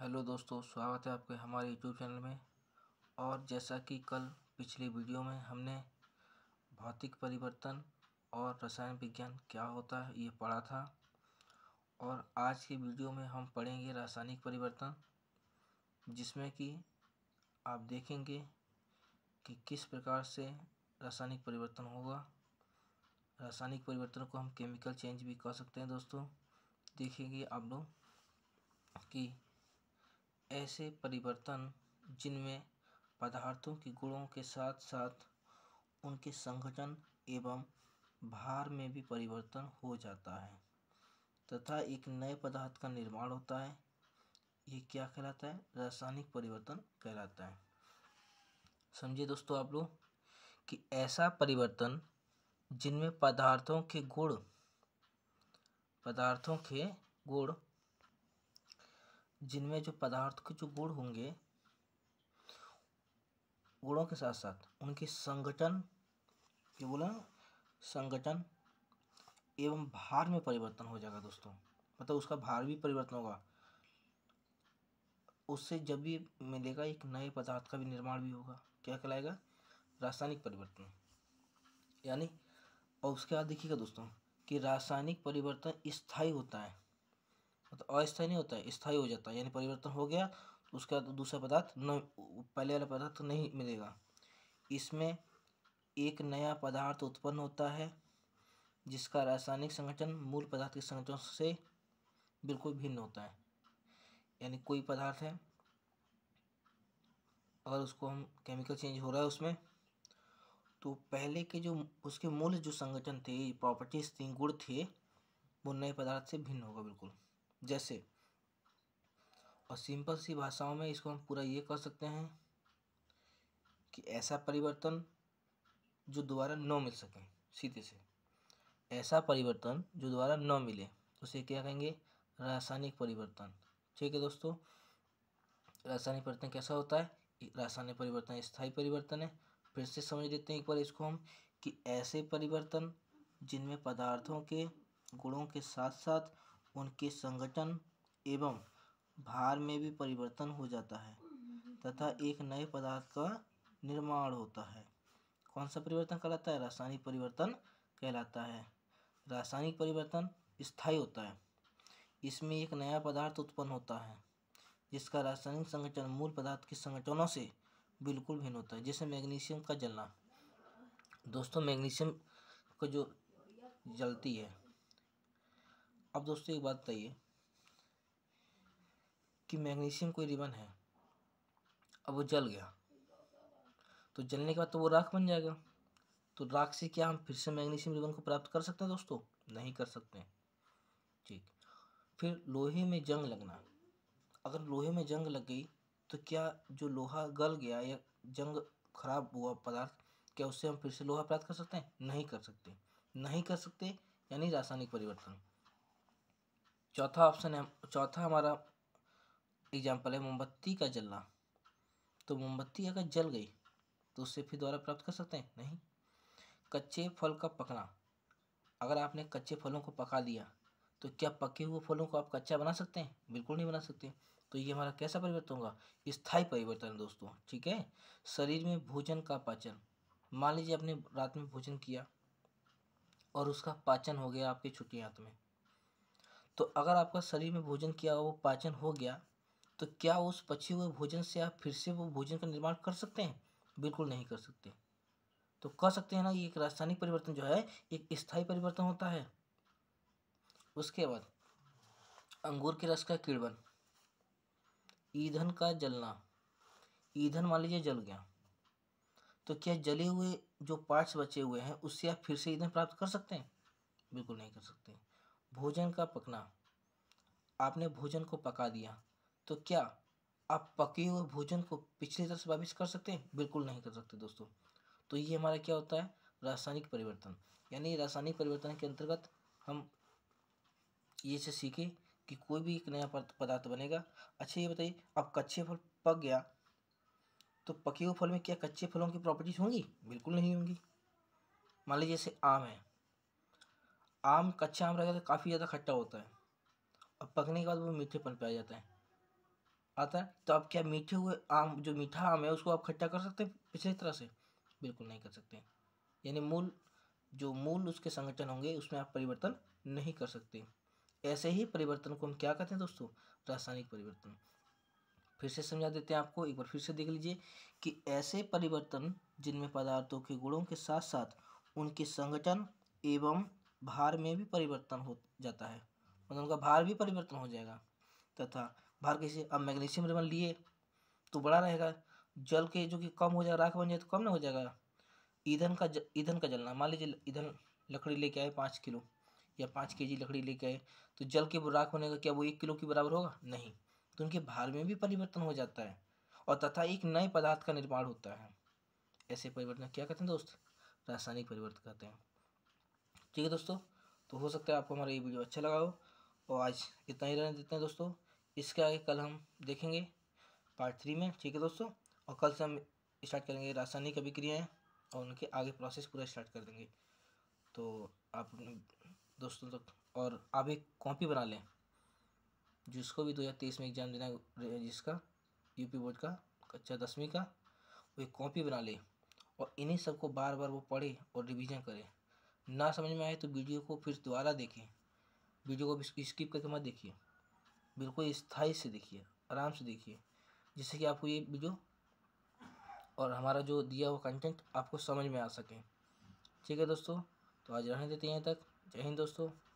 hello दोस्तों स्वागत है आपके हमारे यूट्यूब चैनल में और जैसा कि कल पिछली वीडियो में हमने भौतिक परिवर्तन और रसायन विज्ञान क्या होता है ये पढ़ा था और आज की वीडियो में हम पढ़ेंगे रासायनिक परिवर्तन जिसमें कि आप देखेंगे कि किस प्रकार से रासायनिक परिवर्तन होगा रासायनिक परिवर्तन को हम केमिकल चेंज भी कर सकते हैं दोस्तों देखेंगे आप लोग कि ऐसे परिवर्तन जिनमें पदार्थों के गुणों के साथ साथ उनके संगठन एवं भार में भी परिवर्तन हो जाता है तथा एक नए पदार्थ का निर्माण होता है ये क्या कहलाता है रासायनिक परिवर्तन कहलाता है समझिए दोस्तों आप लोग कि ऐसा परिवर्तन जिनमें पदार्थों के गुण पदार्थों के गुड़ जिनमें जो पदार्थ के जो गुण होंगे गुणों के साथ साथ उनके संगठन जो बोला संगठन एवं भार में परिवर्तन हो जाएगा दोस्तों मतलब उसका भार भी परिवर्तन होगा उससे जब भी मिलेगा एक नए पदार्थ का भी निर्माण भी होगा क्या कहलाएगा रासायनिक परिवर्तन यानी और उसके बाद देखिएगा दोस्तों कि रासायनिक परिवर्तन स्थायी होता है मतलब अस्थायी नहीं होता है स्थायी हो जाता है यानी परिवर्तन हो गया तो उसका दूसरा पदार्थ न पहले वाला पदार्थ नहीं मिलेगा इसमें एक नया पदार्थ उत्पन्न होता है जिसका रासायनिक संगठन मूल पदार्थ के संगठन से बिल्कुल भिन्न होता है यानी कोई पदार्थ है अगर उसको हम केमिकल चेंज हो रहा है उसमें तो पहले के जो उसके मूल जो संगठन थे प्रॉपर्टीज थी गुण थे वो नए पदार्थ से भिन्न होगा बिल्कुल जैसे और सिंपल सी भाषाओं में इसको हम पूरा ये कह सकते हैं कि ऐसा परिवर्तन जो दोबारा न मिल सके सीधे से ऐसा परिवर्तन जो दोबारा न मिले उसे क्या कहेंगे रासायनिक परिवर्तन ठीक है दोस्तों रासायनिक परिवर्तन कैसा होता है रासायनिक परिवर्तन स्थायी परिवर्तन है फिर से समझ लेते हैं एक बार इसको हम कि ऐसे परिवर्तन जिनमें पदार्थों के गुणों के साथ साथ उनके संगठन एवं भार में भी परिवर्तन हो जाता है तथा एक नए पदार्थ का निर्माण होता है कौन सा परिवर्तन कहलाता है रासायनिक परिवर्तन कहलाता है रासायनिक परिवर्तन स्थायी होता है इसमें एक नया पदार्थ उत्पन्न होता है जिसका रासायनिक संगठन मूल पदार्थ के संगठनों से बिल्कुल भिन्न होता है जैसे मैग्नीशियम का जलना दोस्तों मैग्नीशियम का जो जलती है अब दोस्तों एक बात बताइए कि मैग्नीशियम कोई रिबन है अब वो जल गया तो जलने के बाद तो वो राख बन जाएगा तो राख से क्या हम फिर से मैग्नीशियम रिबन को प्राप्त कर सकते हैं दोस्तों नहीं कर सकते ठीक फिर लोहे में जंग लगना अगर लोहे में जंग लग गई तो क्या जो लोहा गल गया या जंग खराब हुआ पदार्थ क्या उससे हम फिर से लोहा प्राप्त कर सकते हैं नहीं कर सकते नहीं कर सकते यानी रासायनिक परिवर्तन चौथा ऑप्शन है चौथा हमारा एग्जाम्पल है मोमबत्ती का जलना तो मोमबत्ती अगर जल गई तो उससे फिर दोबारा प्राप्त कर सकते हैं नहीं कच्चे फल का पकना अगर आपने कच्चे फलों को पका लिया तो क्या पके हुए फलों को आप कच्चा बना सकते हैं बिल्कुल नहीं बना सकते तो ये हमारा कैसा परिवर्तन होगा स्थायी परिवर्तन है दोस्तों ठीक है शरीर में भोजन का पाचन मान लीजिए आपने रात में भोजन किया और उसका पाचन हो गया आपके छुट्टी हाथ में तो अगर आपका शरीर में भोजन किया वो पाचन हो गया तो क्या उस पचे हुए भोजन से आप फिर से वो भोजन का निर्माण कर सकते हैं बिल्कुल नहीं कर सकते तो कह सकते हैं ना ये एक रासायनिक परिवर्तन जो है एक स्थायी परिवर्तन होता है उसके बाद अंगूर के रस का किड़बन ईंधन का जलना ईंधन मान लीजिए जल गया तो क्या जले हुए जो पार्ट्स बचे हुए हैं उससे आप फिर से ईंधन प्राप्त कर सकते हैं बिल्कुल नहीं कर सकते भोजन का पकना आपने भोजन को पका दिया तो क्या आप पके हुए भोजन को पिछली तरह से वापिस कर सकते हैं बिल्कुल नहीं कर सकते दोस्तों तो ये हमारा क्या होता है रासायनिक परिवर्तन यानी रासायनिक परिवर्तन के अंतर्गत हम ये से सीखे कि कोई भी एक नया पदार्थ बनेगा अच्छा ये बताइए अब कच्चे फल पक गया तो पके हुए फल में क्या कच्चे फलों की प्रॉपर्टीज़ होंगी बिल्कुल नहीं होंगी मान लीजिए जैसे आम है आम कच्चा आम रहेगा तो काफ़ी ज़्यादा खट्टा होता है और पकने के बाद वो मीठेपन पे आ जाता है आता है तो आप क्या मीठे हुए आम जो मीठा आम है उसको आप खट्टा कर सकते हैं पिछले तरह से बिल्कुल नहीं कर सकते यानी मूल जो मूल उसके संगठन होंगे उसमें आप परिवर्तन नहीं कर सकते ऐसे ही परिवर्तन को हम क्या कहते हैं दोस्तों रासायनिक परिवर्तन फिर से समझा देते हैं आपको एक बार फिर से देख लीजिए कि ऐसे परिवर्तन जिनमें पदार्थों के गुणों के साथ साथ उनके संगठन एवं भार में भी परिवर्तन हो जाता है मतलब उनका भार भी परिवर्तन हो जाएगा तथा भार कैसे अब मैग्नीशियम रेबन लिए तो बड़ा रहेगा जल के जो कि कम हो जाएगा राख बन जाए तो कम ना हो जाएगा ईंधन का ईंधन का जलना मान लीजिए ईंधन लकड़ी लेके आए पाँच किलो या पाँच के जी लकड़ी लेके आए तो जल के राख होने का क्या वो एक किलो के बराबर होगा नहीं तो उनके भार में भी परिवर्तन हो जाता है और तथा एक नए पदार्थ का निर्माण होता है ऐसे परिवर्तन क्या कहते हैं दोस्त रासायनिक परिवर्तन कहते हैं ठीक है दोस्तों तो हो सकता है आपको हमारा ये वीडियो अच्छा लगा हो और आज इतना ही रहने देते हैं दोस्तों इसके आगे कल हम देखेंगे पार्ट थ्री में ठीक है दोस्तों और कल से हम स्टार्ट करेंगे रासायनिक अभिक्रियाएँ और उनके आगे प्रोसेस पूरा स्टार्ट कर देंगे तो आप दोस्तों तक और आप एक कॉपी बना लें जिसको भी दो हज़ार तेईस में एग्ज़ाम देना जिसका यूपी बोर्ड का कक्षा दसवीं का वो एक कॉपी बना ले और इन्हीं सबको बार बार वो पढ़े और रिवीजन करे ना समझ में आए तो वीडियो को फिर दोबारा देखें वीडियो को स्किप करके मत देखिए बिल्कुल स्थाई से देखिए आराम से देखिए जिससे कि आपको ये वीडियो और हमारा जो दिया हुआ कंटेंट आपको समझ में आ सके ठीक है दोस्तों तो आज रहने देते हैं तक जय हिंद दोस्तों